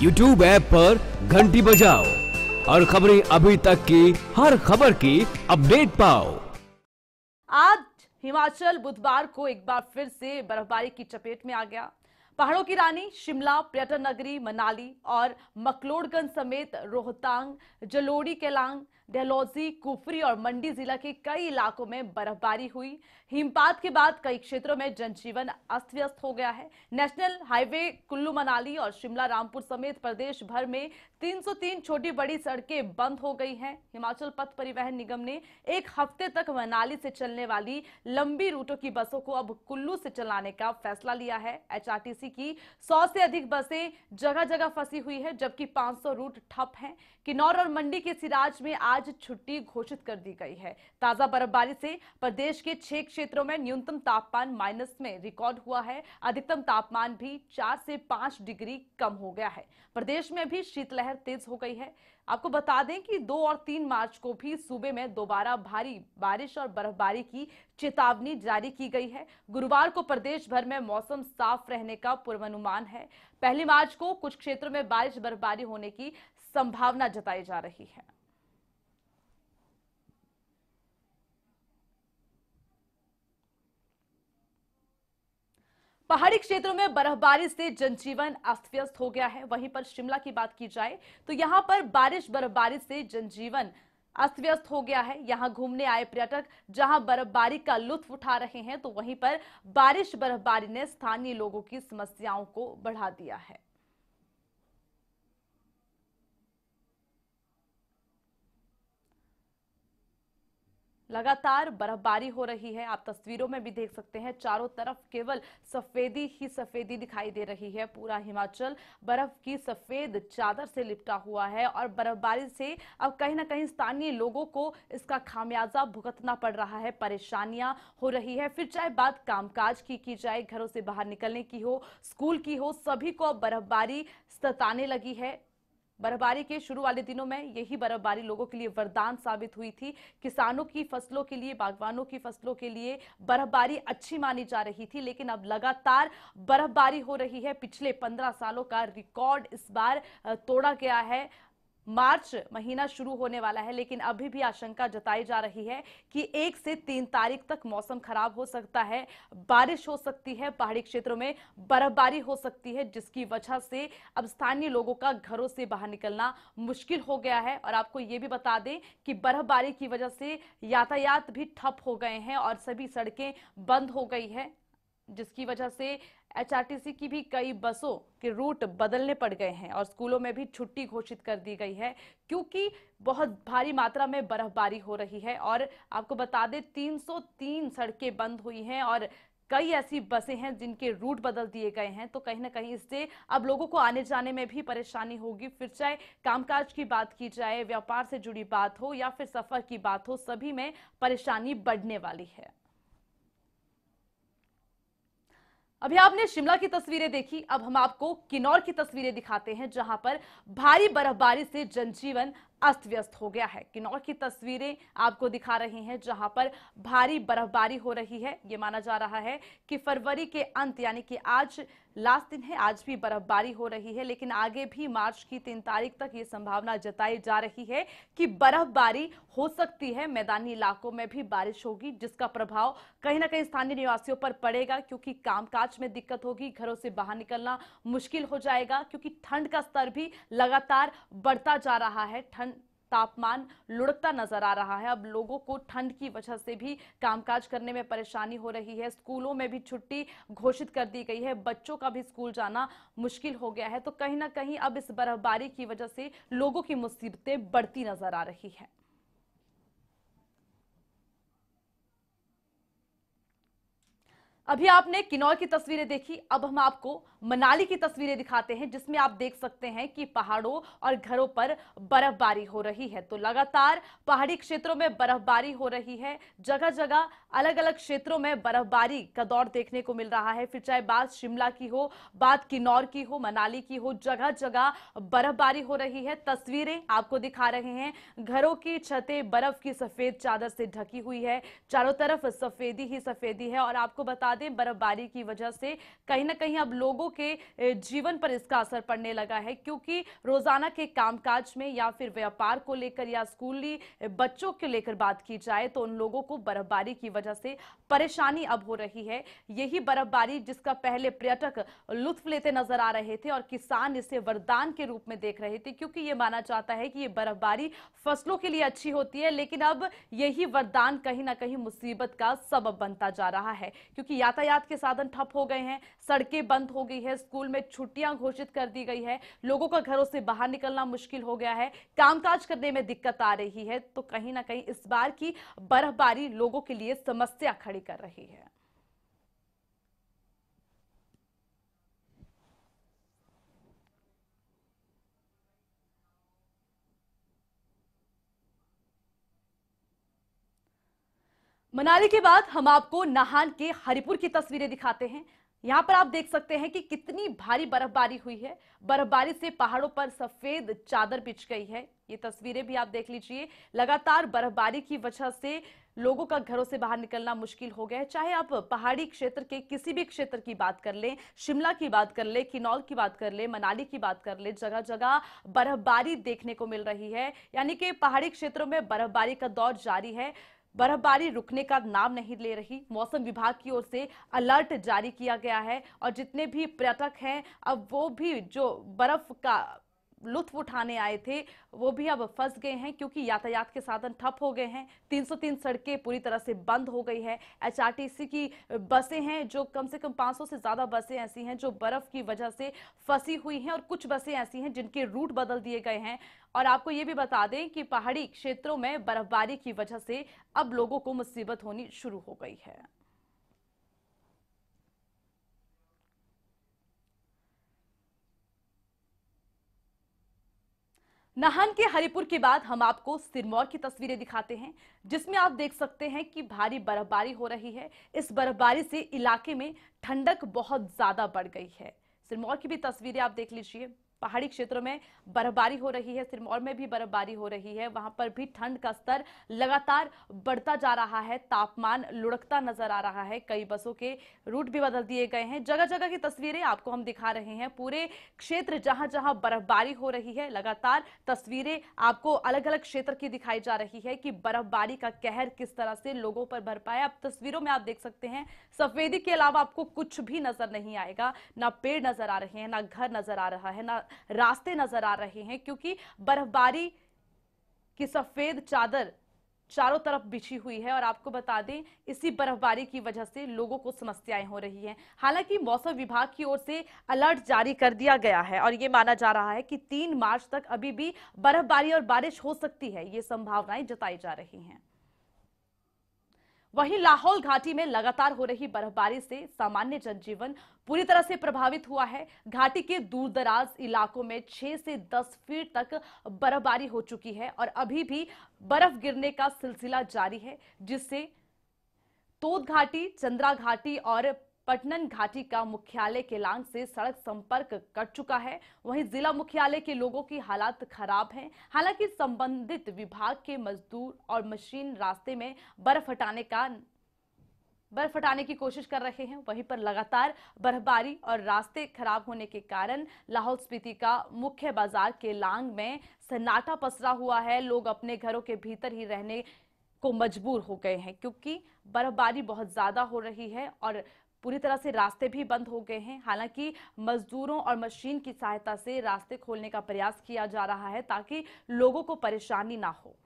YouTube app पर घंटी बजाओ और खबरें अभी तक की हर खबर की अपडेट पाओ आज हिमाचल बुधवार को एक बार फिर से बर्फबारी की चपेट में आ गया पहाड़ों की रानी शिमला पर्यटन नगरी मनाली और मकलोड़गंज समेत रोहतांग जलोड़ी केलांग डहलौजी कुफरी और मंडी जिला के कई इलाकों में बर्फबारी हुई हिमपात के बाद कई क्षेत्रों में जनजीवन अस्त व्यस्त हो गया है नेशनल हाईवे कुल्लू मनाली और शिमला रामपुर समेत प्रदेश भर में 303 छोटी बड़ी सड़कें बंद हो गई हैं हिमाचल पथ परिवहन निगम ने एक हफ्ते तक मनाली से चलने वाली लंबी रूटों की बसों को अब कुल्लू से चलाने का फैसला लिया है एचआरटीसी की 100 से अधिक बसें जगह जगह फंसी हुई है जबकि 500 रूट ठप हैं किन्नौर और मंडी के सिराज में आज छुट्टी घोषित कर दी गई है ताजा बर्फबारी से प्रदेश के छह क्षेत्रों में न्यूनतम तापमान माइनस में रिकॉर्ड हुआ है अधिकतम तापमान भी चार से पांच डिग्री कम हो गया है प्रदेश में भी शीतलहर लहर तेज हो गई है आपको बता दें कि दो और तीन मार्च को भी सूबे में दोबारा भारी बारिश और बर्फबारी की चेतावनी जारी की गई है गुरुवार को प्रदेश भर में मौसम साफ रहने का पूर्वानुमान है पहली मार्च को कुछ क्षेत्रों में बारिश बर्फबारी होने की संभावना जताई जा रही है पहाड़ी क्षेत्रों में बर्फबारी से जनजीवन अस्त व्यस्त हो गया है वहीं पर शिमला की बात की जाए तो यहाँ पर बारिश बर्फबारी से जनजीवन अस्त व्यस्त हो गया है यहां घूमने आए पर्यटक जहां बर्फबारी का लुत्फ उठा रहे हैं तो वहीं पर बारिश बर्फबारी ने स्थानीय लोगों की समस्याओं को बढ़ा दिया है लगातार बर्फबारी हो रही है आप तस्वीरों में भी देख सकते हैं चारों तरफ केवल सफेदी ही सफेदी दिखाई दे रही है पूरा हिमाचल बर्फ की सफेद चादर से लिपटा हुआ है और बर्फबारी से अब कहीं ना कहीं स्थानीय लोगों को इसका खामियाजा भुगतना पड़ रहा है परेशानियां हो रही है फिर चाहे बात कामकाज की की जाए घरों से बाहर निकलने की हो स्कूल की हो सभी को अब बर्फबारी सताने लगी है बर्फबारी के शुरू वाले दिनों में यही बर्फबारी लोगों के लिए वरदान साबित हुई थी किसानों की फसलों के लिए बागवानों की फसलों के लिए बर्फबारी अच्छी मानी जा रही थी लेकिन अब लगातार बर्फबारी हो रही है पिछले पंद्रह सालों का रिकॉर्ड इस बार तोड़ा गया है मार्च महीना शुरू होने वाला है लेकिन अभी भी आशंका जताई जा रही है कि एक से तीन तारीख तक मौसम खराब हो सकता है बारिश हो सकती है पहाड़ी क्षेत्रों में बर्फबारी हो सकती है जिसकी वजह से अब स्थानीय लोगों का घरों से बाहर निकलना मुश्किल हो गया है और आपको ये भी बता दें कि बर्फबारी की वजह से यातायात भी ठप हो गए हैं और सभी सड़कें बंद हो गई है जिसकी वजह से एचआरटीसी की भी कई बसों के रूट बदलने पड़ गए हैं और स्कूलों में भी छुट्टी घोषित कर दी गई है क्योंकि बहुत भारी मात्रा में बर्फबारी हो रही है और आपको बता दें 303 सड़कें बंद हुई हैं और कई ऐसी बसें हैं जिनके रूट बदल दिए गए हैं तो कहीं ना कहीं इससे अब लोगों को आने जाने में भी परेशानी होगी फिर चाहे कामकाज की बात की जाए व्यापार से जुड़ी बात हो या फिर सफर की बात हो सभी में परेशानी बढ़ने वाली है अभी आपने शिमला की तस्वीरें देखी अब हम आपको किन्नौर की तस्वीरें दिखाते हैं जहां पर भारी बर्फबारी से जनजीवन अस्त व्यस्त हो गया है किन्नौर की तस्वीरें आपको दिखा रहे हैं जहां पर भारी बर्फबारी हो रही है ये माना जा रहा है कि फरवरी के अंत यानी कि आज लास्ट दिन है आज भी बर्फबारी हो रही है लेकिन आगे भी मार्च की तीन तारीख तक ये संभावना जताई जा रही है कि बर्फबारी हो सकती है मैदानी इलाकों में भी बारिश होगी जिसका प्रभाव कहीं ना कहीं स्थानीय निवासियों पर पड़ेगा क्योंकि कामकाज में दिक्कत होगी घरों से बाहर निकलना मुश्किल हो जाएगा क्योंकि ठंड का स्तर भी लगातार बढ़ता जा रहा है ठंड तापमान लुढ़कता नजर आ रहा है अब लोगों को ठंड की वजह से भी कामकाज करने में परेशानी हो रही है स्कूलों में भी छुट्टी घोषित कर दी गई है बच्चों का भी स्कूल जाना मुश्किल हो गया है तो कहीं ना कहीं अब इस बर्फबारी की वजह से लोगों की मुसीबतें बढ़ती नजर आ रही है अभी आपने किन्नौर की तस्वीरें देखी अब हम आपको मनाली की तस्वीरें दिखाते हैं जिसमें आप देख सकते हैं कि पहाड़ों और घरों पर बर्फबारी हो रही है तो लगातार पहाड़ी क्षेत्रों में बर्फबारी हो रही है जगह जगह अलग अलग क्षेत्रों में बर्फबारी का दौर देखने को मिल रहा है फिर चाहे बात शिमला की हो बात किन्नौर की हो मनाली की हो जगह जगह बर्फबारी हो रही है तस्वीरें आपको दिखा रहे हैं घरों की छतें बर्फ की सफेद चादर से ढकी हुई है चारों तरफ सफेदी ही सफेदी है और आपको बता दें बर्फबारी की वजह से कहीं ना कहीं अब लोगों के जीवन पर इसका असर पड़ने लगा है क्योंकि रोजाना के कामकाज में या फिर व्यापार को लेकर या स्कूली बच्चों को लेकर बात की जाए तो उन लोगों को बर्फबारी की वजह से परेशानी अब हो रही है यही बर्फबारी जिसका पहले पर्यटक लुत्फ लेते नजर आ रहे थे और किसान इसे वरदान के रूप में देख रहे थे क्योंकि ये माना जाता है कि ये बर्फबारी फसलों के लिए अच्छी होती है लेकिन अब यही वरदान कहीं ना कहीं मुसीबत का सबब बनता जा रहा है क्योंकि यातायात के साधन ठप हो गए हैं सड़कें बंद हो गई है स्कूल में छुट्टियां घोषित कर दी गई है लोगों का घरों से बाहर निकलना मुश्किल हो गया है कामकाज करने में दिक्कत आ रही है तो कहीं ना कहीं इस बार की बर्फबारी लोगों के लिए समस्या खड़ी कर रही है मनाली के बाद हम आपको नाहन के हरिपुर की तस्वीरें दिखाते हैं यहां पर आप देख सकते हैं कि कितनी भारी बर्फबारी हुई है बर्फबारी से पहाड़ों पर सफेद चादर बिछ गई है ये तस्वीरें भी आप देख लीजिए लगातार बर्फबारी की वजह से लोगों का घरों से बाहर निकलना मुश्किल हो गया है चाहे आप पहाड़ी क्षेत्र के किसी भी क्षेत्र की बात कर लें शिमला की बात कर लें किनौल की बात कर लें मनाली की बात कर लें जगह जगह बर्फबारी देखने को मिल रही है यानी कि पहाड़ी क्षेत्रों में बर्फबारी का दौर जारी है बर्फबारी रुकने का नाम नहीं ले रही मौसम विभाग की ओर से अलर्ट जारी किया गया है और जितने भी पर्यटक हैं अब वो भी जो बर्फ का लुत्फ उठाने आए थे वो भी अब फंस गए हैं क्योंकि यातायात के साधन ठप हो गए हैं 303 सड़कें पूरी तरह से बंद हो गई है एचआरटीसी की बसें हैं जो कम से कम 500 से ज़्यादा बसें ऐसी हैं जो बर्फ़ की वजह से फंसी हुई हैं और कुछ बसें ऐसी हैं जिनके रूट बदल दिए गए हैं और आपको ये भी बता दें कि पहाड़ी क्षेत्रों में बर्फबारी की वजह से अब लोगों को मुसीबत होनी शुरू हो गई है नाहन के हरिपुर के बाद हम आपको सिरमौर की तस्वीरें दिखाते हैं जिसमें आप देख सकते हैं कि भारी बर्फबारी हो रही है इस बर्फबारी से इलाके में ठंडक बहुत ज़्यादा बढ़ गई है सिरमौर की भी तस्वीरें आप देख लीजिए पहाड़ी क्षेत्रों में बर्फबारी हो रही है सिरमौर में भी बर्फबारी हो रही है वहां पर भी ठंड का स्तर लगातार बढ़ता जा रहा है तापमान लुढ़कता नजर आ रहा है कई बसों के रूट भी बदल दिए गए हैं जगह जगह की तस्वीरें आपको हम दिखा रहे हैं पूरे क्षेत्र जहां जहां बर्फबारी हो रही है लगातार तस्वीरें आपको अलग अलग क्षेत्र की दिखाई जा रही है कि बर्फबारी का कहर किस तरह से लोगों पर भर पाया अब तस्वीरों में आप देख सकते हैं सफेदी के अलावा आपको कुछ भी नजर नहीं आएगा ना पेड़ नजर आ रहे हैं ना घर नजर आ रहा है ना रास्ते नजर आ रहे हैं क्योंकि बर्फबारी की सफेद चादर चारों तरफ बिछी हुई है और आपको बता दें इसी बर्फबारी की वजह से लोगों को समस्याएं हो रही हैं हालांकि मौसम विभाग की ओर से अलर्ट जारी कर दिया गया है और ये माना जा रहा है कि तीन मार्च तक अभी भी बर्फबारी और बारिश हो सकती है ये संभावनाएं जताई जा रही हैं वहीं लाहौल घाटी में लगातार हो रही बर्फबारी से सामान्य जनजीवन पूरी तरह से प्रभावित हुआ है घाटी के दूरदराज इलाकों में 6 से 10 फीट तक बर्फबारी हो चुकी है और अभी भी बर्फ गिरने का सिलसिला जारी है जिससे तोद घाटी चंद्रा घाटी और पटनन घाटी का मुख्यालय केलांग से सड़क संपर्क कट चुका है वहीं जिला मुख्यालय के लोगों की हालात खराब है हालांकि संबंधित विभाग के मजदूर और मशीन रास्ते में बर्फ हटाने का बर्फ हटाने की कोशिश कर रहे हैं वहीं पर लगातार बर्फबारी और रास्ते खराब होने के कारण लाहौल स्पीति का मुख्य बाजार के लांग में सन्नाटा पसरा हुआ है लोग अपने घरों के भीतर ही रहने को मजबूर हो गए हैं क्योंकि बर्फबारी बहुत ज़्यादा हो रही है और पूरी तरह से रास्ते भी बंद हो गए हैं हालांकि मजदूरों और मशीन की सहायता से रास्ते खोलने का प्रयास किया जा रहा है ताकि लोगों को परेशानी ना हो